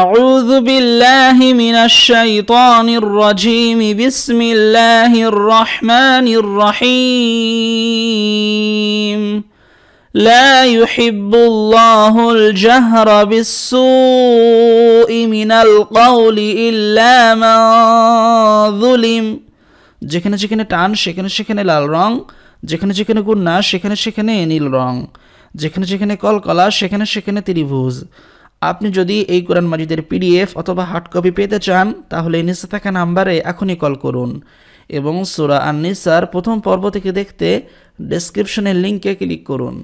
أعوذ بالله من الشيطان الرجيم بسم الله الرحمن الرحيم لا يحب الله الجهر بالسوء من القول إلا من ظلم যেখানে যেখানে টান সেখানে সেখানে লাল রং যেখানে যেখানে গুন্না সেখানে সেখানে নীল রং যেখানে যেখানে কলকলা সেখানে সেখানে ত্রিভুজ আপনি যদি এই কোরআন মাজিদের পিডিএফ অথবা হার্ড কপি পেতে চান তাহলে নিচে থাকা নাম্বারে এখনই কল করুন এবং সুরা নিসার প্রথম পর্ব থেকে দেখতে ডেসক্রিপশনের লিঙ্কে ক্লিক করুন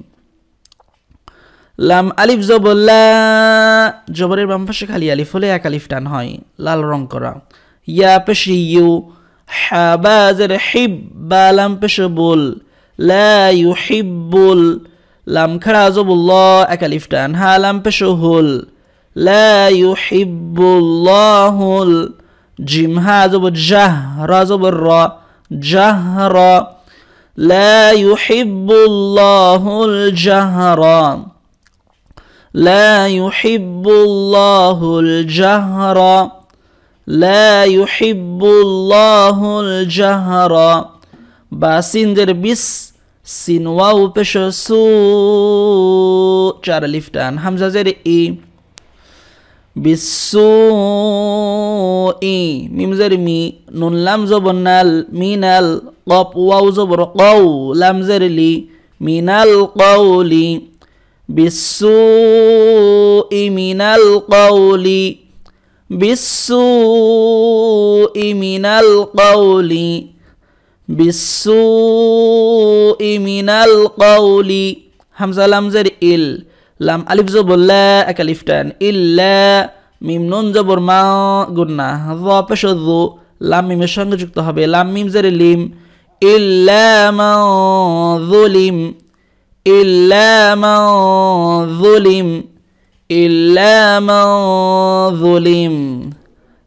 লাম আলিফ জবল্লা জবরের বামপাশে খালি আলিফ হলে এক আলিফ টান হয় লাল রং করা ইয়া পেশি ইউ হাবাজের হিব বা লাম পেশ লা ইউ হিব্বুল لم كرازب الله أكلفتان هالم بشهول لا يحب الله الجيم هذا جهر رازب الراء جهر لا يحب الله الجهر لا يحب الله الجهر لا يحب الله الجهر باسندر بس sin waw pesho su char alif tan hamza zer i bisu i mim zer mi nun lam zobonal minal qaf waw zobro qaw lam zer li minal qawli bisu i minal qawli bisu i minal qawli بالسوء ইমিনাল القول হামজা লাম ইল লাম আলিফ জবল্লা এক আলিফ টান ইল্লা মিম নুন জবর মা গুন্না জ পেশ লাম মিমের সঙ্গে যুক্ত হবে লাম মিম জের লিম ইল্লা মা যুলিম ইল্লা মা যুলিম إلا من ظلم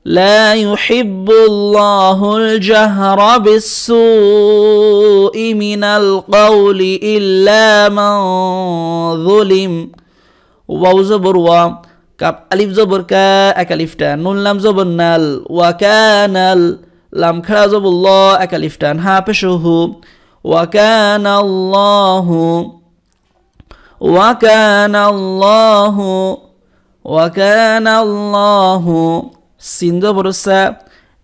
لا يحب الله الجهر بالسوء من القول إلا من ظلم واو زبر و كاب ألف زبر كا أكاليفتان نون لام زبر نال وكان لام كرا زبر الله أكاليفتان ها بشه وكان الله وكان الله وكان الله সিন জবর সা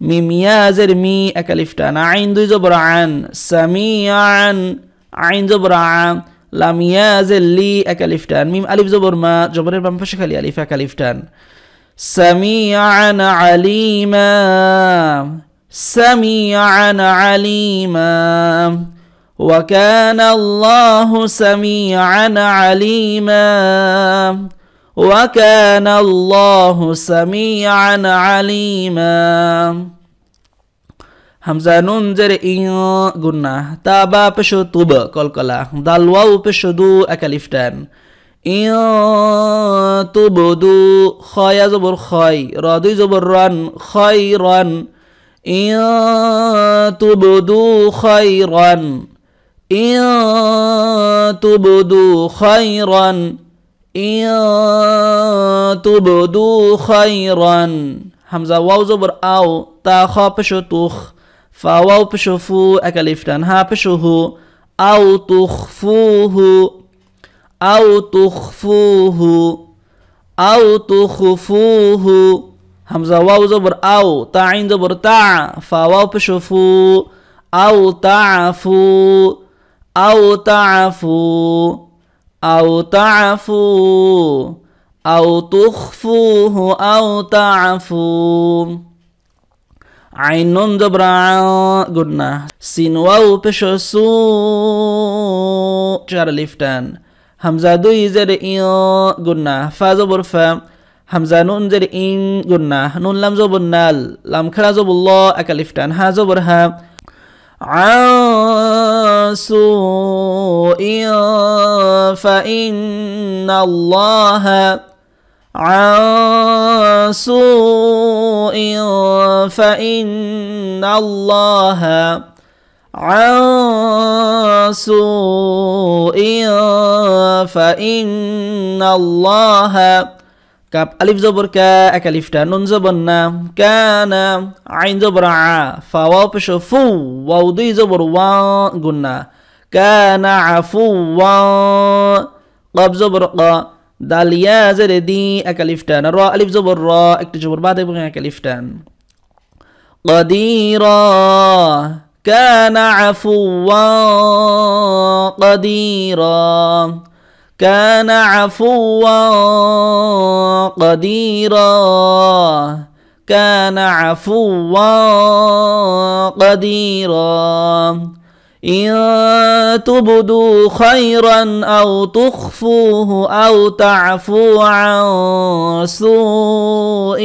মি মিয়াজের মি একালিফ টান আইন দুই জবর আন সামি আন আইন জবর আন লামিয়াজের লি একালিফ টান মিম আলিফ জবর মা জবরের বাম পাশে খালি আলিফ একালিফ টান সামিয়ান আলিমা সামিয়ান আলিমা وكان الله سميعا عليما وكان الله سميعا عليما همزه نون زر این گناه تابا پشو توب کلکلا دال واو پشو دو اکلیفتن این توب دو خای زبر خای را زبر رن خای رن این توب دو خای رن این توب دو خای رن ان تبدو خيرا همزه واو زبر او تا خا پشو توخ فا واو پشو فو اکلیفتن ها پشو هو او تخفوه او تخفوه او تخفوه همزه واو زبر او تا عین زبر تا فا واو پشو فو او تعفو او تعفو أو تعفوا أو تخفوه أو تعفوا عين نون دبرا قلنا سين واو بشو سو شعر لفتان همزة دوي زر إن قلنا فا زبر همزة نون زر إن قلنا نون لم زبر لم كرا زبر الله أكا لفتان ها زبر عن سوء فإن الله عن سوء فإن الله عن سوء فإن الله كاب ألف زبر كا أكاليفتا نون زبرنا كان عين زبر عا فواو فو واو دي زبر وا قلنا كان عفوا قاب زبر قا دال يا زر دي أكاليفتان الراء ألف زبر را اكتشبر بعد يبغي أكاليفتان قديرا كان عفوا قديرا كان عفوا قديرا كان عفوا قديرا إن تبدوا خيرا أو تخفوه أو تعفو عن سوء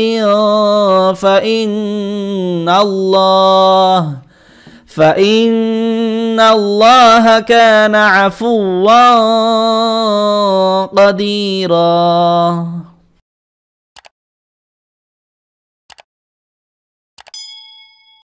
فإن الله فإن الله كان عفوا قديرا